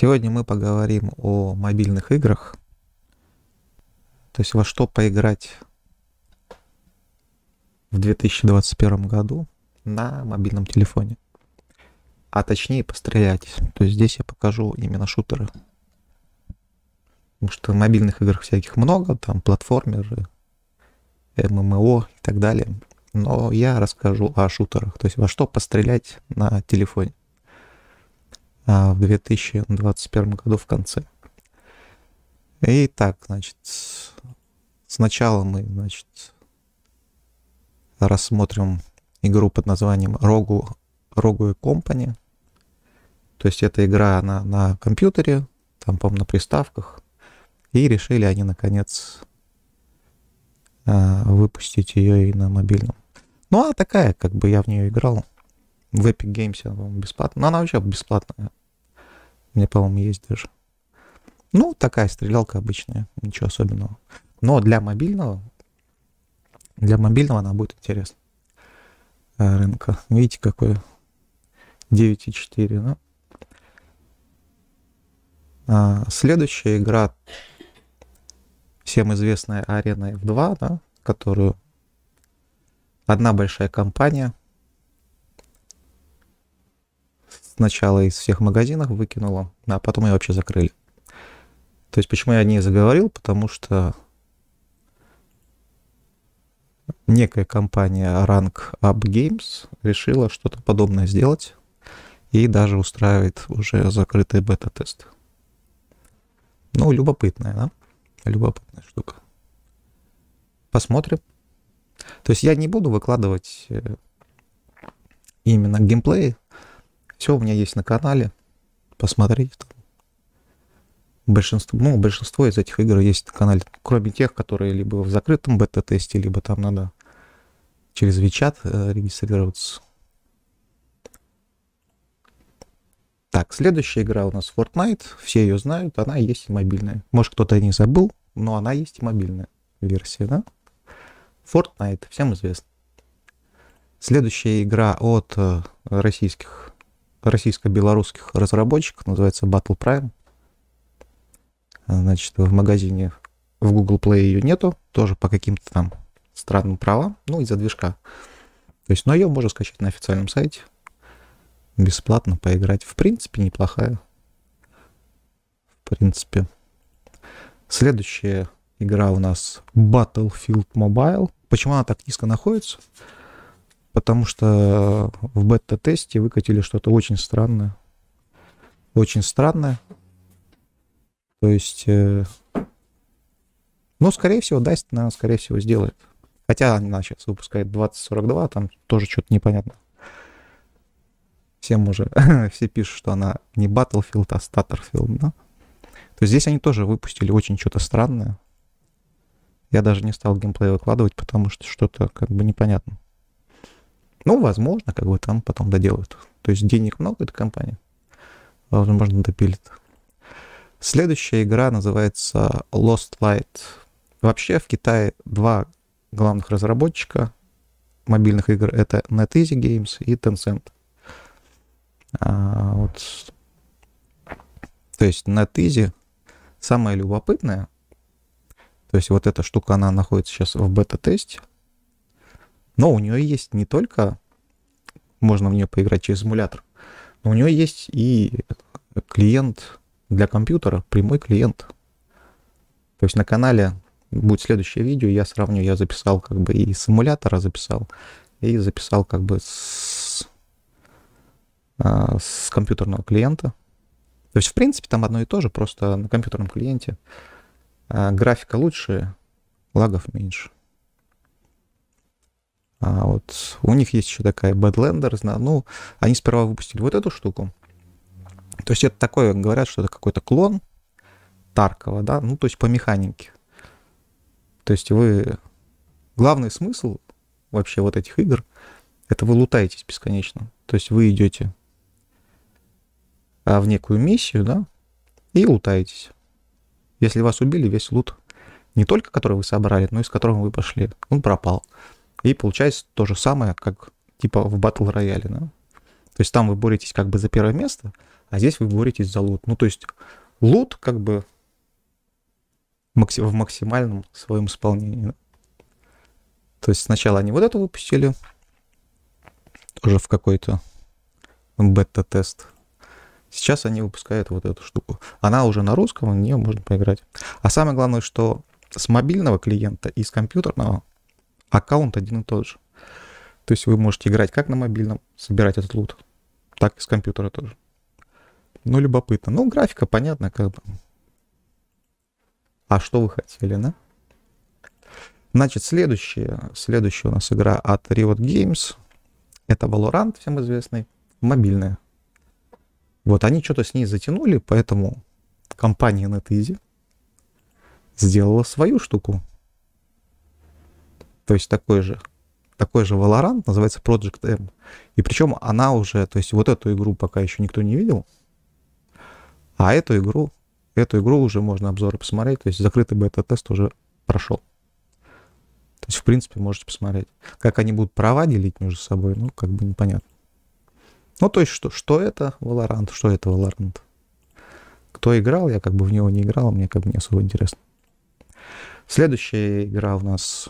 Сегодня мы поговорим о мобильных играх, то есть во что поиграть в 2021 году на мобильном телефоне. А точнее пострелять. То есть здесь я покажу именно шутеры. Потому что мобильных игр всяких много, там платформеры, ММО и так далее. Но я расскажу о шутерах, то есть во что пострелять на телефоне. А, в 2021 году в конце. и так значит, сначала мы, значит, рассмотрим игру под названием Rogue, Rogue Company. То есть эта игра она на компьютере, там, по на приставках. И решили они, наконец, а, выпустить ее и на мобильном. Ну, а такая, как бы я в нее играл. В Epic Games она, бесплатная. Но ну, она вообще бесплатная. У меня, по-моему, есть даже. Ну, такая стрелялка обычная, ничего особенного. Но для мобильного, для мобильного она будет интересна. Э, рынка. Видите, какой 9,4, да? А, следующая игра, всем известная Арена F2, да, которую одна большая компания сначала из всех магазинов выкинуло, а потом ее вообще закрыли. То есть почему я о ней заговорил? Потому что некая компания Rank Up Games решила что-то подобное сделать и даже устраивает уже закрытый бета-тест. Ну, любопытная, да? Любопытная штука. Посмотрим. То есть я не буду выкладывать э, именно геймплей, все у меня есть на канале. Посмотрите. Большинство, ну, большинство из этих игр есть на канале, кроме тех, которые либо в закрытом бета-тесте, либо там надо через Вичат э, регистрироваться. Так, следующая игра у нас Fortnite. Все ее знают, она есть и мобильная. Может, кто-то и не забыл, но она есть и мобильная версия, да? Fortnite, всем известно. Следующая игра от э, российских российско-белорусских разработчиков, называется Battle Prime. А, значит, в магазине в Google Play ее нету, тоже по каким-то там странным правам, ну, из-за движка. То есть, но ее можно скачать на официальном сайте, бесплатно поиграть. В принципе, неплохая. В принципе. Следующая игра у нас Battlefield Mobile. Почему она так низко находится? потому что э, в бета-тесте выкатили что-то очень странное. Очень странное. То есть, э, ну, скорее всего, DICE, наверное, скорее всего, сделает. Хотя она сейчас выпускает 2042, там тоже что-то непонятно. Всем уже, все пишут, что она не Battlefield, а Starterfield, да? То есть здесь они тоже выпустили очень что-то странное. Я даже не стал геймплей выкладывать, потому что что-то как бы непонятно. Ну, возможно, как бы там потом доделают. То есть денег много этой компании, Возможно, допилит. Следующая игра называется Lost Light. Вообще в Китае два главных разработчика мобильных игр. Это NetEasy Games и Tencent. А, вот. То есть NetEasy самое любопытное. То есть вот эта штука, она находится сейчас в бета-тесте. Но у нее есть не только можно в нее поиграть через эмулятор, но у нее есть и клиент для компьютера, прямой клиент. То есть на канале будет следующее видео, я сравню, я записал как бы и с эмулятора записал, и записал как бы с, а, с компьютерного клиента. То есть, в принципе, там одно и то же, просто на компьютерном клиенте а, графика лучше, лагов меньше. А вот у них есть еще такая Badlanders, ну, они сперва выпустили вот эту штуку. То есть это такое, говорят, что это какой-то клон Таркова, да, ну, то есть по механике. То есть вы... Главный смысл вообще вот этих игр, это вы лутаетесь бесконечно. То есть вы идете а, в некую миссию, да, и лутаетесь. Если вас убили, весь лут, не только который вы собрали, но и с которым вы пошли, он пропал. И получается то же самое, как типа в батл рояле. Да? То есть там вы боретесь как бы за первое место, а здесь вы боретесь за лут. Ну, то есть лут как бы в максимальном своем исполнении. Да? То есть сначала они вот это выпустили, уже в какой-то бета-тест. Сейчас они выпускают вот эту штуку. Она уже на русском, в нее можно поиграть. А самое главное, что с мобильного клиента и с компьютерного аккаунт один и тот же. То есть вы можете играть как на мобильном, собирать этот лут, так и с компьютера тоже. Ну, любопытно. Ну, графика, понятно, как бы. А что вы хотели, да? Значит, следующая, следующая у нас игра от Riot Games. Это Valorant, всем известный, мобильная. Вот они что-то с ней затянули, поэтому компания NetEasy сделала свою штуку то есть такой же, такой же Valorant, называется Project M. И причем она уже, то есть вот эту игру пока еще никто не видел, а эту игру, эту игру уже можно обзоры посмотреть, то есть закрытый бета-тест уже прошел. То есть, в принципе, можете посмотреть. Как они будут права делить между собой, ну, как бы непонятно. Ну, то есть, что, что это Valorant, что это Valorant. Кто играл, я как бы в него не играл, мне как бы не особо интересно. Следующая игра у нас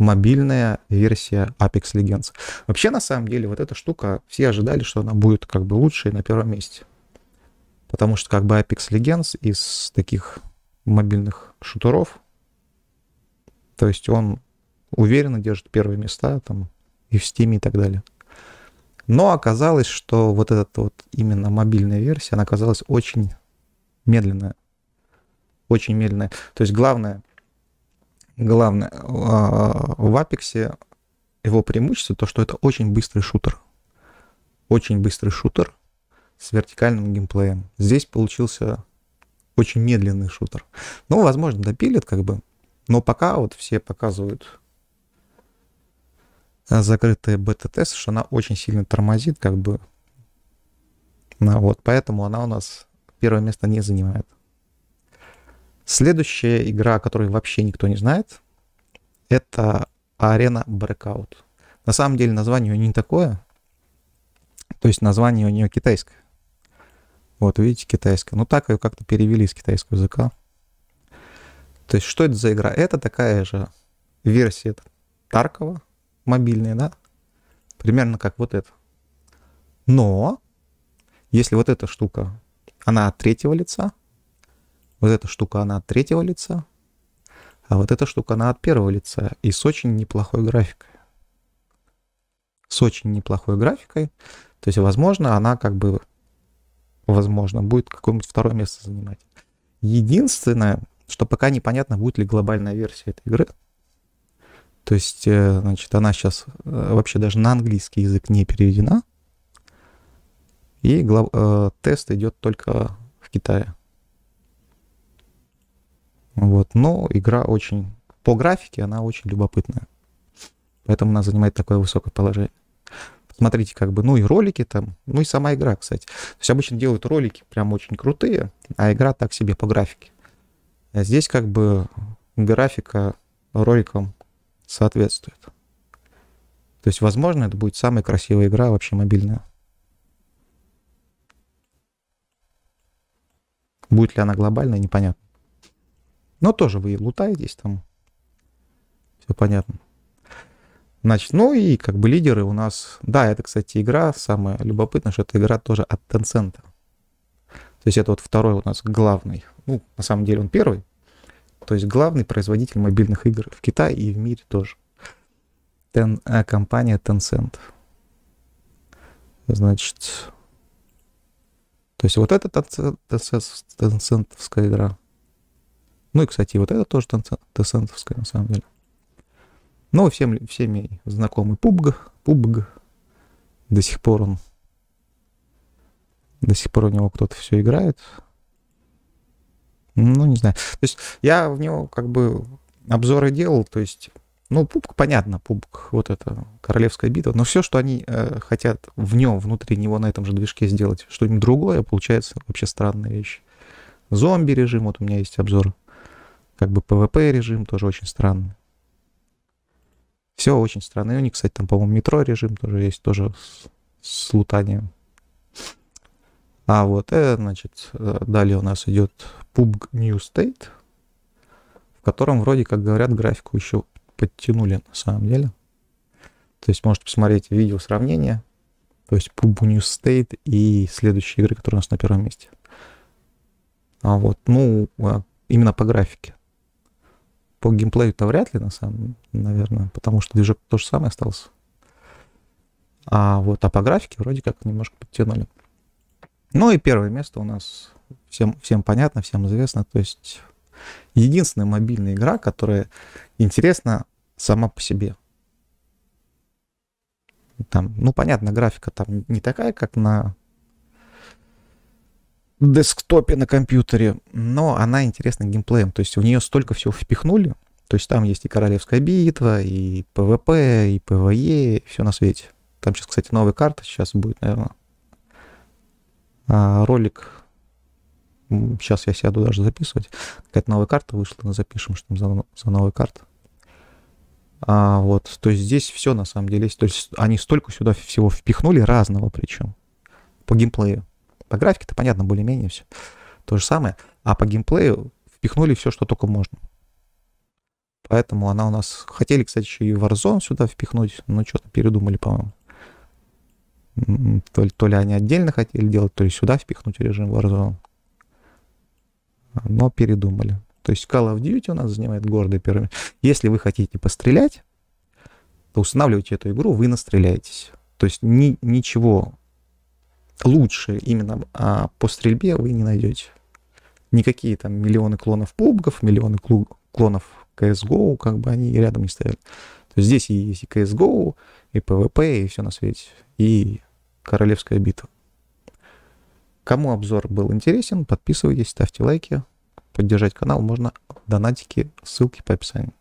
мобильная версия Apex Legends. Вообще, на самом деле, вот эта штука, все ожидали, что она будет как бы лучшей на первом месте. Потому что как бы Apex Legends из таких мобильных шутеров, то есть он уверенно держит первые места там и в Steam и так далее. Но оказалось, что вот эта вот именно мобильная версия, она оказалась очень медленная. Очень медленная. То есть главное, главное, а, в Apex его преимущество то, что это очень быстрый шутер. Очень быстрый шутер с вертикальным геймплеем. Здесь получился очень медленный шутер. Ну, возможно, допилит как бы. Но пока вот все показывают а, закрытые бета-тест, что она очень сильно тормозит, как бы. Ну, вот, поэтому она у нас первое место не занимает. Следующая игра, о которой вообще никто не знает, это Арена Breakout. На самом деле название у нее не такое. То есть название у нее китайское. Вот, видите, китайское. Ну так ее как-то перевели из китайского языка. То есть что это за игра? Это такая же версия Таркова, мобильная, да? Примерно как вот это. Но если вот эта штука, она от третьего лица, вот эта штука, она от третьего лица, а вот эта штука, она от первого лица и с очень неплохой графикой. С очень неплохой графикой. То есть, возможно, она как бы, возможно, будет какое-нибудь второе место занимать. Единственное, что пока непонятно, будет ли глобальная версия этой игры. То есть, э, значит, она сейчас э, вообще даже на английский язык не переведена. И глав... Э, тест идет только в Китае. Вот. Но игра очень, по графике она очень любопытная. Поэтому она занимает такое высокое положение. Смотрите, как бы, ну и ролики там, ну и сама игра, кстати. То есть обычно делают ролики прям очень крутые, а игра так себе по графике. А здесь как бы графика роликам соответствует. То есть, возможно, это будет самая красивая игра вообще мобильная. Будет ли она глобальная, непонятно. Но тоже вы лутаетесь там. Все понятно. Значит, ну и как бы лидеры у нас... Да, это, кстати, игра. Самое любопытное, что эта игра тоже от Tencent. То есть это вот второй у нас главный. Ну, на самом деле он первый. То есть главный производитель мобильных игр в Китае и в мире тоже. Тен, а, компания Tencent. Значит... То есть вот эта Tencent, Tencentовская игра. Ну и, кстати, вот это тоже тесентовская, на самом деле. Ну, всем, всеми знакомый PUBG, PUBG. До сих пор он... До сих пор у него кто-то все играет. Ну, не знаю. То есть я в него как бы обзоры делал, то есть... Ну, пупк, понятно, пупк, вот это, королевская битва, но все, что они э, хотят в нем, внутри него, на этом же движке сделать, что-нибудь другое, получается вообще странная вещь. Зомби-режим, вот у меня есть обзор как бы PvP режим тоже очень странный. Все очень странно. И у них, кстати, там, по-моему, метро режим тоже есть, тоже с, с лутанием. А вот, э, значит, э, далее у нас идет PUBG New State, в котором, вроде как говорят, графику еще подтянули на самом деле. То есть можете посмотреть видео сравнения, то есть PUBG New State и следующие игры, которые у нас на первом месте. А вот, ну, а именно по графике. По геймплею-то вряд ли, на самом наверное, потому что движок то же самое остался. А вот, а по графике вроде как немножко подтянули. Ну и первое место у нас всем, всем понятно, всем известно. То есть единственная мобильная игра, которая интересна сама по себе. Там, ну, понятно, графика там не такая, как на десктопе на компьютере, но она интересна геймплеем. То есть в нее столько всего впихнули. То есть там есть и королевская битва, и ПВП, и ПВЕ, и все на свете. Там сейчас, кстати, новая карта сейчас будет, наверное. А, ролик. Сейчас я сяду даже записывать. Какая-то новая карта вышла, запишем, что там за, за новая карта. А, вот, то есть здесь все на самом деле есть. То есть они столько сюда всего впихнули, разного причем, по геймплею. По графике-то понятно более-менее все то же самое. А по геймплею впихнули все, что только можно. Поэтому она у нас... Хотели, кстати, еще и Warzone сюда впихнуть, но что-то передумали, по-моему. М-м, то ли, то ли они отдельно хотели делать, то ли сюда впихнуть режим Warzone. Но передумали. То есть Call of Duty у нас занимает гордое первое Если вы хотите пострелять, то устанавливайте эту игру, вы настреляетесь. То есть ни, ничего лучше именно а, по стрельбе вы не найдете. Никакие там миллионы клонов пубгов, миллионы клонов CSGO, как бы они рядом не стояли. То есть здесь и есть и CSGO, и PvP, и все на свете, и Королевская битва. Кому обзор был интересен, подписывайтесь, ставьте лайки. Поддержать канал можно донатики ссылки по описанию.